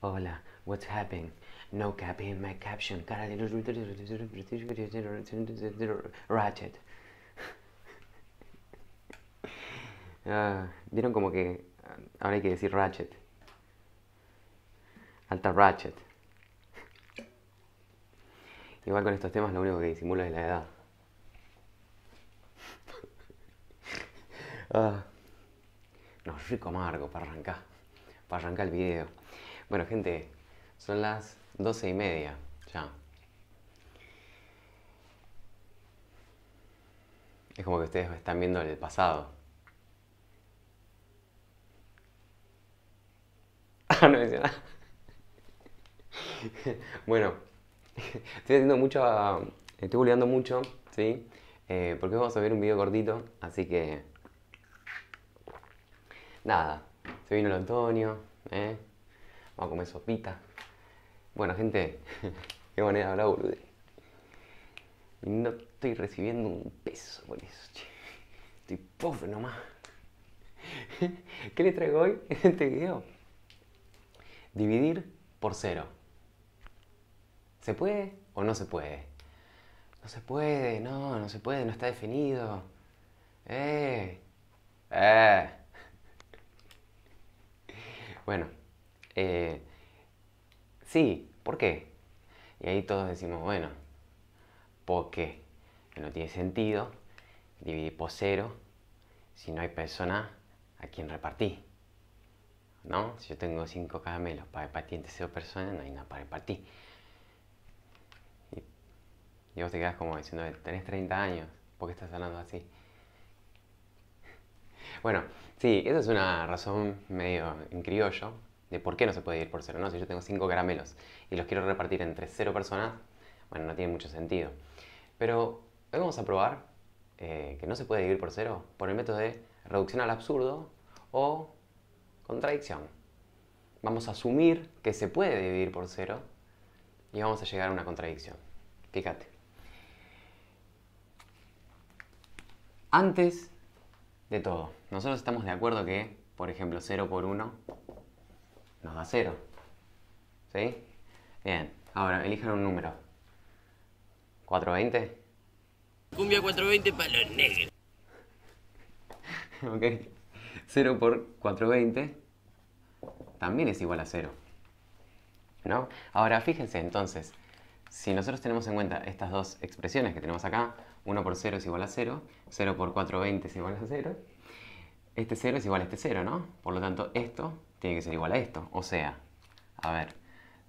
Hola, what's happening? No cap in my caption. Cara Ratchet. Vieron como que ahora hay que decir Ratchet. Alta Ratchet. Igual con estos temas lo único que disimula es la edad. no, rico amargo para arrancar. Para arrancar el video. Bueno, gente, son las doce y media ya. Es como que ustedes están viendo el pasado. Ah, no hicieron nada. Bueno, estoy haciendo mucho. Estoy boleando mucho, ¿sí? Eh, porque vamos a ver un video cortito, así que. Nada, se vino el otoño, ¿eh? Vamos a comer sopita. Bueno, gente, qué manera de hablar, boludo. No estoy recibiendo un peso por eso, Estoy pobre nomás. ¿Qué le traigo hoy en este video? Dividir por cero. ¿Se puede o no se puede? No se puede, no, no se puede, no está definido. Eh. Eh. Bueno, eh, sí, ¿por qué? Y ahí todos decimos, bueno, ¿por porque no tiene sentido dividir por cero si no hay persona a quien repartir. ¿No? Si yo tengo cinco caramelos para repartir entre cero personas, no hay nada para repartir. Y, vos te quedas como diciendo, tenés 30 años, ¿por qué estás hablando así? Bueno, sí, esa es una razón medio en criollo, de por qué no se puede dividir por cero, ¿no? Si yo tengo cinco caramelos y los quiero repartir entre cero personas, bueno, no tiene mucho sentido. Pero hoy vamos a probar eh, que no se puede dividir por cero por el método de reducción al absurdo o contradicción. Vamos a asumir que se puede dividir por cero y vamos a llegar a una contradicción. Fíjate. Antes de todo, nosotros estamos de acuerdo que, por ejemplo, 0 por 1 nos da cero. ¿Sí? Bien, ahora elijan un número. 420. Cumbia 420 para los negros. ok. 0 por 420 también es igual a cero. ¿No? Ahora fíjense entonces, si nosotros tenemos en cuenta estas dos expresiones que tenemos acá, 1 por 0 es igual a 0, 0 por 420 es igual a 0, este 0 es igual a este 0, ¿no? Por lo tanto, esto tiene que ser igual a esto. O sea, a ver,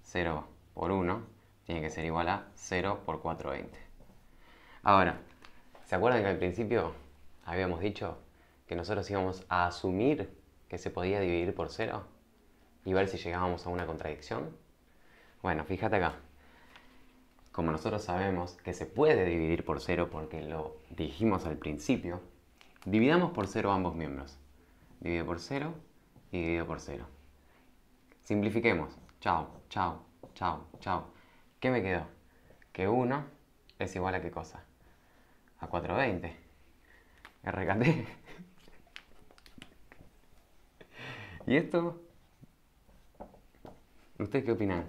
0 por 1 tiene que ser igual a 0 por 420. Ahora, ¿se acuerdan que al principio habíamos dicho que nosotros íbamos a asumir que se podía dividir por 0 y ver si llegábamos a una contradicción? Bueno, fíjate acá. Como nosotros sabemos que se puede dividir por 0 porque lo dijimos al principio, dividamos por 0 ambos miembros. Divide por 0 y dividido por cero. Simplifiquemos. Chao, chao, chao, chao. ¿Qué me quedó? Que 1 es igual a qué cosa? A 420. RKT. ¿Y esto? ¿Ustedes qué opinan?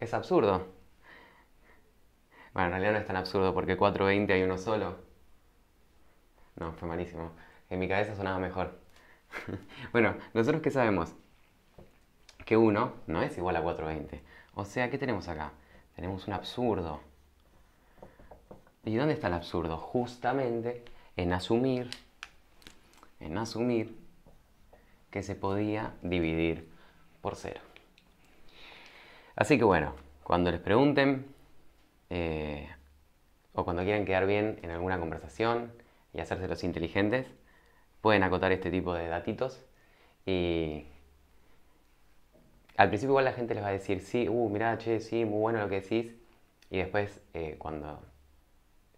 ¿Es absurdo? Bueno, en realidad no es tan absurdo porque 420 hay uno solo. No, fue malísimo. En mi cabeza sonaba mejor. bueno, nosotros qué sabemos? Que 1 no es igual a 420. O sea, ¿qué tenemos acá? Tenemos un absurdo. ¿Y dónde está el absurdo? Justamente en asumir, en asumir que se podía dividir por cero. Así que bueno, cuando les pregunten eh, o cuando quieran quedar bien en alguna conversación y hacerse los inteligentes, pueden acotar este tipo de datitos. Y al principio igual la gente les va a decir, sí, uh, mirá, che, sí, muy bueno lo que decís. Y después, eh, cuando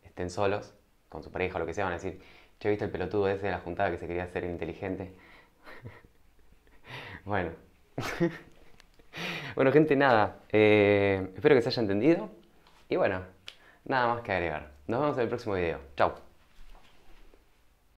estén solos, con su pareja o lo que sea, van a decir, che, visto el pelotudo ese de la juntada que se quería hacer inteligente? bueno. bueno, gente, nada. Eh, espero que se haya entendido. Y bueno, nada más que agregar. Nos vemos en el próximo video. Chao.